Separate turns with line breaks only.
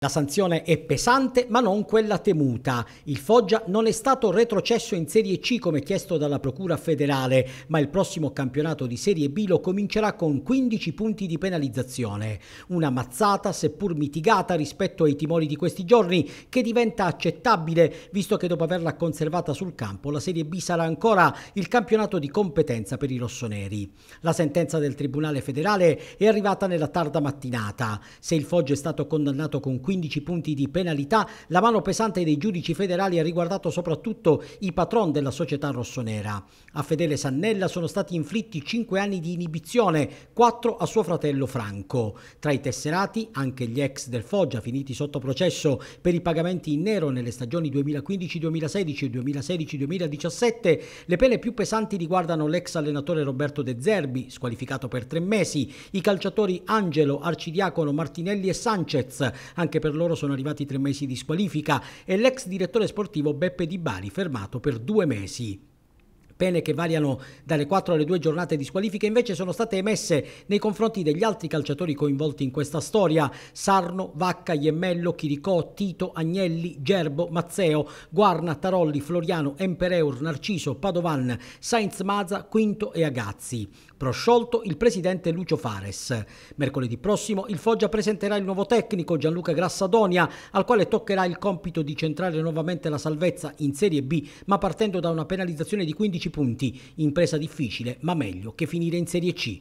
La sanzione è pesante ma non quella temuta. Il Foggia non è stato retrocesso in Serie C come chiesto dalla Procura federale, ma il prossimo campionato di Serie B lo comincerà con 15 punti di penalizzazione. Una mazzata seppur mitigata rispetto ai timori di questi giorni che diventa accettabile visto che dopo averla conservata sul campo la Serie B sarà ancora il campionato di competenza per i rossoneri. La sentenza del Tribunale federale è arrivata nella tarda mattinata. Se il Foggia è stato condannato con 15 punti di penalità. La mano pesante dei giudici federali ha riguardato soprattutto i patron della società rossonera. A Fedele Sannella sono stati inflitti 5 anni di inibizione, 4 a suo fratello Franco. Tra i tesserati anche gli ex del Foggia finiti sotto processo per i pagamenti in nero nelle stagioni 2015-2016 e 2016-2017. Le pene più pesanti riguardano l'ex allenatore Roberto De Zerbi, squalificato per tre mesi, i calciatori Angelo, Arcidiacono, Martinelli e Sanchez, anche anche per loro sono arrivati tre mesi di squalifica e l'ex direttore sportivo Beppe Di Bari fermato per due mesi pene che variano dalle 4 alle 2 giornate di squalifica, invece sono state emesse nei confronti degli altri calciatori coinvolti in questa storia, Sarno, Vacca, Iemmello, Chiricò, Tito, Agnelli, Gerbo, Mazzeo, Guarna, Tarolli, Floriano, Empereur, Narciso, Padovan, Sainz Maza, Quinto e Agazzi. Prosciolto il presidente Lucio Fares. Mercoledì prossimo il Foggia presenterà il nuovo tecnico Gianluca Grassadonia, al quale toccherà il compito di centrare nuovamente la salvezza in Serie B, ma partendo da una penalizzazione di 15 punti, impresa difficile ma meglio che finire in Serie C.